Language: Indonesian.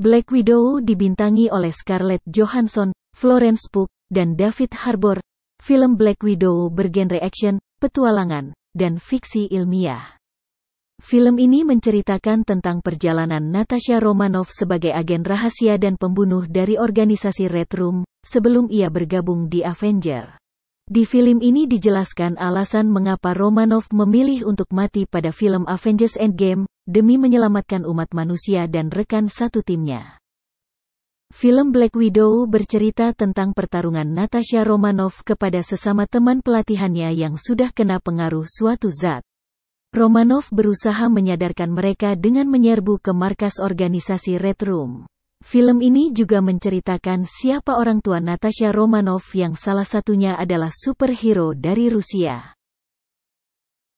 Black Widow dibintangi oleh Scarlett Johansson, Florence Pugh, dan David Harbour. Film Black Widow bergenre action, petualangan, dan fiksi ilmiah. Film ini menceritakan tentang perjalanan Natasha Romanoff sebagai agen rahasia dan pembunuh dari organisasi Red Room, sebelum ia bergabung di Avenger. Di film ini dijelaskan alasan mengapa Romanov memilih untuk mati pada film Avengers Endgame, demi menyelamatkan umat manusia dan rekan satu timnya. Film Black Widow bercerita tentang pertarungan Natasha Romanov kepada sesama teman pelatihannya yang sudah kena pengaruh suatu zat. Romanov berusaha menyadarkan mereka dengan menyerbu ke markas organisasi Red Room. Film ini juga menceritakan siapa orang tua Natasha Romanov yang salah satunya adalah superhero dari Rusia.